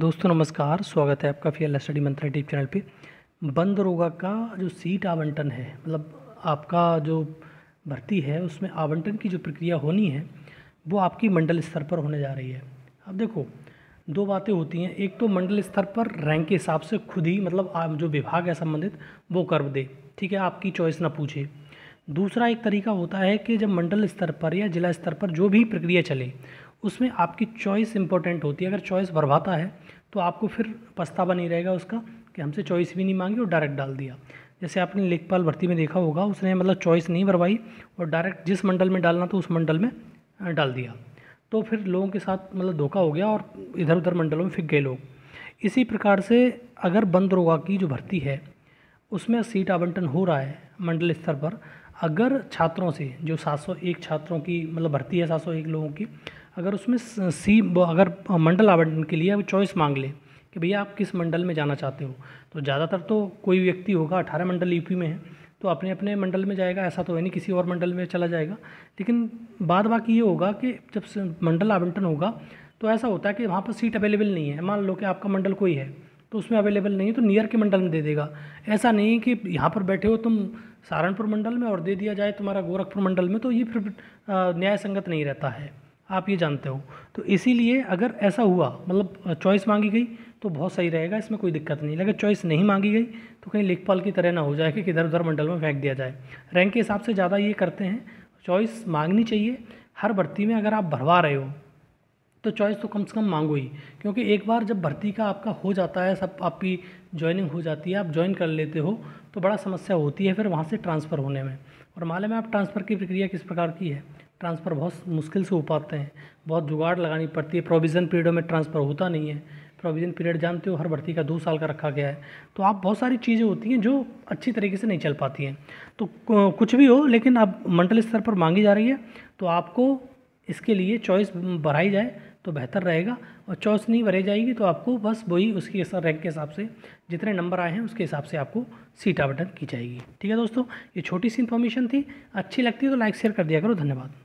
दोस्तों नमस्कार स्वागत है आपका फिर स्टडी मंत्रा यूट्यूब चैनल पे बंद रोगा का जो सीट आवंटन है मतलब आपका जो भर्ती है उसमें आवंटन की जो प्रक्रिया होनी है वो आपकी मंडल स्तर पर होने जा रही है अब देखो दो बातें होती हैं एक तो मंडल स्तर पर रैंक के हिसाब से खुद ही मतलब आप जो विभाग है संबंधित वो कर दे ठीक है आपकी चॉइस ना पूछे दूसरा एक तरीका होता है कि जब मंडल स्तर पर या जिला स्तर पर जो भी प्रक्रिया चले उसमें आपकी चॉइस इंपॉर्टेंट होती है अगर चॉइस भरवाता है तो आपको फिर पछतावा नहीं रहेगा उसका कि हमसे चॉइस भी नहीं मांगी और डायरेक्ट डाल दिया जैसे आपने लेखपाल भर्ती में देखा होगा उसने मतलब चॉइस नहीं भरवाई और डायरेक्ट जिस मंडल में डालना था उस मंडल में डाल दिया तो फिर लोगों के साथ मतलब धोखा हो गया और इधर उधर मंडलों में फिक गए लोग इसी प्रकार से अगर बंद रोगा की जो भर्ती है उसमें सीट आवंटन हो रहा है मंडल स्तर पर अगर छात्रों से जो 701 छात्रों की मतलब भर्ती है 701 लोगों की अगर उसमें सी अगर मंडल आवंटन के लिए चॉइस मांग लें कि भैया आप किस मंडल में जाना चाहते हो तो ज़्यादातर तो कोई व्यक्ति होगा अठारह मंडल यूपी में है तो अपने अपने मंडल में जाएगा ऐसा तो है नहीं किसी और मंडल में चला जाएगा लेकिन बाद बाकी ये होगा कि जब मंडल आवंटन होगा तो ऐसा होता है कि वहाँ पर सीट अवेलेबल नहीं है मान लो कि आपका मंडल कोई है तो उसमें अवेलेबल नहीं है तो नियर के मंडल में दे देगा ऐसा नहीं कि यहाँ पर बैठे हो तुम सहारनपुर मंडल में और दे दिया जाए तुम्हारा गोरखपुर मंडल में तो ये फिर न्याय संगत नहीं रहता है आप ये जानते हो तो इसीलिए अगर ऐसा हुआ मतलब चॉइस मांगी गई तो बहुत सही रहेगा इसमें कोई दिक्कत नहीं लेकिन चॉइस नहीं मांगी गई तो कहीं लेखपाल की तरह ना हो जाए कि किधर उधर मंडल में फेंक दिया जाए रैंक के हिसाब से ज़्यादा ये करते हैं चॉइस मांगनी चाहिए हर भर्ती में अगर आप भरवा रहे हो तो चॉइस तो कम से कम मांगो ही क्योंकि एक बार जब भर्ती का आपका हो जाता है सब आपकी ज्वाइनिंग हो जाती है आप ज्वाइन कर लेते हो तो बड़ा समस्या होती है फिर वहाँ से ट्रांसफ़र होने में और माले में आप ट्रांसफ़र की प्रक्रिया किस प्रकार की है ट्रांसफ़र बहुत मुश्किल से हो पाते हैं बहुत जुगाड़ लगानी पड़ती है प्रोविज़न पीरियडों में ट्रांसफ़र होता नहीं है प्रोविज़न पीरियड जानते हो हर भर्ती का दो साल का रखा गया है तो आप बहुत सारी चीज़ें होती हैं जो अच्छी तरीके से नहीं चल पाती हैं तो कुछ भी हो लेकिन आप मंडल स्तर पर मांगी जा रही है तो आपको इसके लिए चॉइस बढ़ाई जाए तो बेहतर रहेगा और चॉइस नहीं भरे जाएगी तो आपको बस वही उसकी रैंक के हिसाब से जितने नंबर आए हैं उसके हिसाब से आपको सीट आवंटन की जाएगी ठीक है दोस्तों ये छोटी सी इन्फॉर्मेशन थी अच्छी लगती है तो लाइक शेयर कर दिया करो धन्यवाद